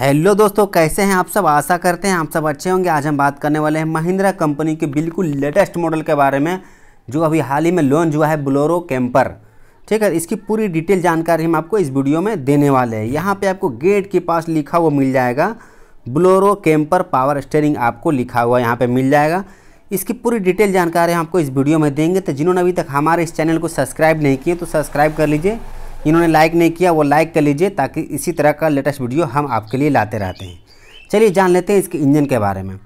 hello दोस्तों कैसे हैं आप सब आशा करते हैं आप सब अच्छे होंगे आज हम बात करने वाले हैं महिंद्रा कंपनी के बिल्कुल लेटेस्ट मॉडल के बारे में जो अभी हाल ही में लॉन्च हुआ है ब्लोरो कैंपर ठीक है इसकी पूरी डिटेल जानकारी हम आपको इस वीडियो में देने वाले हैं यहाँ पे आपको गेट के पास लिखा हुआ मिल जाएगा ब्लोरो कैंपर पावर स्टेयरिंग आपको लिखा हुआ यहाँ पर मिल जाएगा इसकी पूरी डिटेल जानकारी हम आपको इस वीडियो में देंगे तो जिन्होंने अभी तक हमारे इस चैनल को सब्सक्राइब नहीं किए तो सब्सक्राइब कर लीजिए इन्होंने लाइक नहीं किया वो लाइक कर लीजिए ताकि इसी तरह का लेटेस्ट वीडियो हम आपके लिए लाते रहते हैं चलिए जान लेते हैं इसके इंजन के बारे में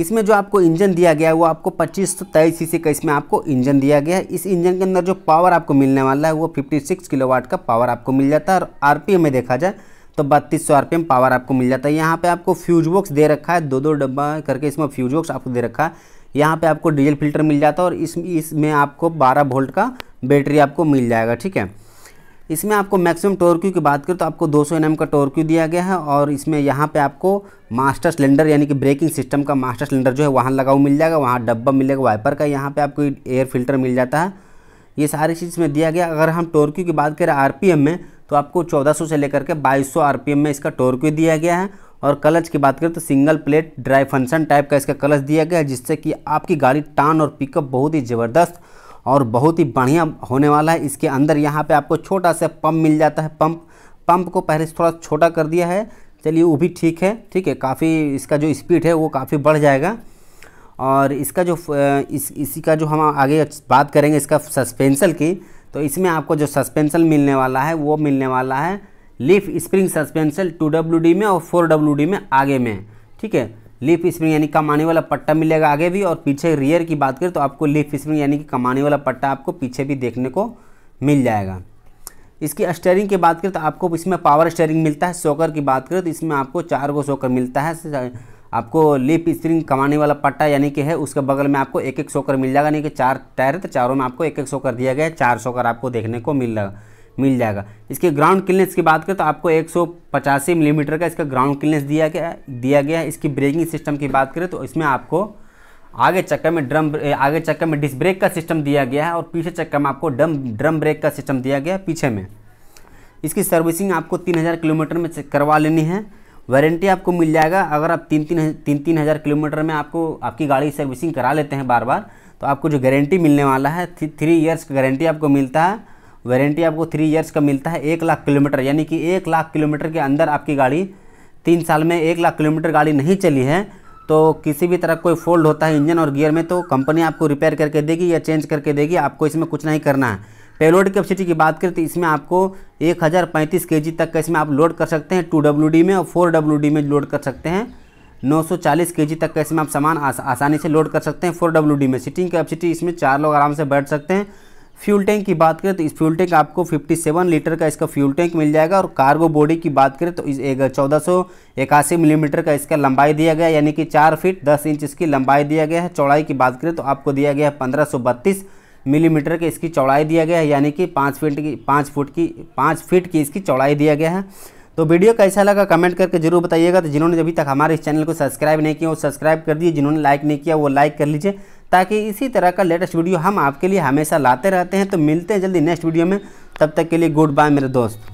इसमें जो आपको इंजन दिया गया है वो आपको पच्चीस सौ तेईस सी का इसमें आपको इंजन दिया गया है इस इंजन के अंदर जो पावर आपको मिलने वाला है वो 56 किलोवाट का पावर आपको मिल जाता है और आरपीएम में देखा जाए तो बत्तीस सौ आरपीएम पावर आपको मिल जाता है यहाँ पे आपको फ्यूज बॉक्स दे रखा है दो दो डब्बा करके इसमें फ्यूज बॉक्स आपको दे रखा है यहाँ पर आपको डीजल फिल्टर मिल जाता है और इस इसमें आपको बारह वोल्ट का बैटरी आपको मिल जाएगा ठीक है इसमें आपको मैक्सिमम टोरक्यू की बात करें तो आपको 200 सौ का टोरक्यू दिया गया है और इसमें यहाँ पे आपको मास्टर सिलेंडर यानी कि ब्रेकिंग सिस्टम का मास्टर सिलेंडर जो है वहाँ लगाऊ मिल जाएगा वहाँ डब्बा मिलेगा वाइपर का यहाँ पे आपको एयर फिल्टर मिल जाता है ये सारी चीज़ इसमें दिया गया अगर हम टोरक्यू की बात करें आर में तो आपको चौदह से लेकर के बाईस सौ में इसका टोरक्यू दिया गया है और कलच की बात करें तो single plate dry function type का इसका कलच दिया गया है जिससे कि आपकी गाड़ी टान और पिकअप बहुत ही ज़बरदस्त और बहुत ही बढ़िया होने वाला है इसके अंदर यहाँ पे आपको छोटा सा पंप मिल जाता है पंप पंप को पहले थोड़ा छोटा कर दिया है चलिए वो भी ठीक है ठीक है काफ़ी इसका जो स्पीड है वो काफ़ी बढ़ जाएगा और इसका जो इस इसी का जो हम आगे बात करेंगे इसका सस्पेंसल की तो इसमें आपको जो सस्पेंसल मिलने वाला है वो मिलने वाला है leaf spring suspension two W D में और फोर डी में आगे में ठीक है लिफ स्प्रिंग यानी कमाने वाला पट्टा मिलेगा आगे भी और पीछे रियर की बात करें तो आपको लिफ स्प्रिंग यानी कि कमाने वाला पट्टा आपको पीछे भी देखने को मिल जाएगा इसकी स्टेयरिंग की बात करें तो आपको इसमें पावर स्टेयरिंग मिलता है सोकर की बात करें तो इसमें आपको चार गो सोकर मिलता है आपको लिप स्प्रिंग कमाने वाला पट्टा यानी कि है उसके बगल में आपको एक एक सोकर मिल जाएगा यानी कि चार टायर है तो चारों में आपको एक एक सोकर दिया गया है चार सोकर आपको देखने को मिल रहा मिल जाएगा इसके ग्राउंड क्लिनेस की बात करें तो आपको एक मिलीमीटर mm का इसका ग्राउंड क्लिनेस दिया गया दिया गया है इसकी ब्रेकिंग सिस्टम की बात करें तो इसमें आपको आगे चक्कर में ड्रम आगे चक्कर में डिस्क ब्रेक का सिस्टम दिया गया है और पीछे चक्कर में आपको ड्रम ड्रम ब्रेक का सिस्टम दिया गया है पीछे में इसकी सर्विसिंग आपको तीन हज़ार किलोमीटर में करवा लेनी है वारंटी आपको मिल जाएगा अगर आप तीन तीन तीन तीन हज़ार किलोमीटर में आपको आपकी गाड़ी सर्विसिंग करा लेते हैं बार बार तो आपको जो गारंटी मिलने वाला है थ्री ईयर्स गारंटी आपको मिलता है वारंटी आपको थ्री ईयर्स का मिलता है एक लाख किलोमीटर यानी कि एक लाख किलोमीटर के अंदर आपकी गाड़ी तीन साल में एक लाख किलोमीटर गाड़ी नहीं चली है तो किसी भी तरह कोई फोल्ड होता है इंजन और गियर में तो कंपनी आपको रिपेयर करके देगी या चेंज करके देगी आपको इसमें कुछ नहीं करना है पेलोड कैपेसिटी की बात करें तो इसमें आपको एक हज़ार पैंतीस के जी तक का इसमें आप लोड कर सकते हैं टू डब्ल्यू डी में और फोर डब्ल्यू डी में लोड कर सकते हैं 940 जी तक का इसमें आप सामान आस, आसानी से लोड कर सकते हैं फोर डब्ल्यू डी में सीटिंग कैपेसिटी इसमें चार लोग आराम से बैठ सकते हैं फ्यूल टैंक की बात करें तो इस फ्यूल टैंक आपको 57 लीटर का इसका फ्यूल टैंक मिल जाएगा और कार्गो बॉडी की बात करें तो इस एक चौदह मिलीमीटर का इसका लंबाई दिया गया यानी कि चार फीट दस इंच इसकी लंबाई दिया गया है चौड़ाई की बात करें तो आपको दिया गया है पंद्रह मिलीमीटर के इसकी चौड़ाई दिया गया है यानी कि पाँच फीट की पाँच फुट की पाँच फीट की इसकी चौड़ाई दिया गया है तो वीडियो कैसा लगा कमेंट करके जरूर बताइएगा तो जिन्होंने अभी तक हमारे इस चैनल को सब्सक्राइब नहीं किया वो सब्सक्राइब कर दिए जिन्होंने लाइक नहीं किया वो लाइक कर लीजिए ताकि इसी तरह का लेटेस्ट वीडियो हम आपके लिए हमेशा लाते रहते हैं तो मिलते हैं जल्दी नेक्स्ट वीडियो में तब तक के लिए गुड बाय मेरे दोस्त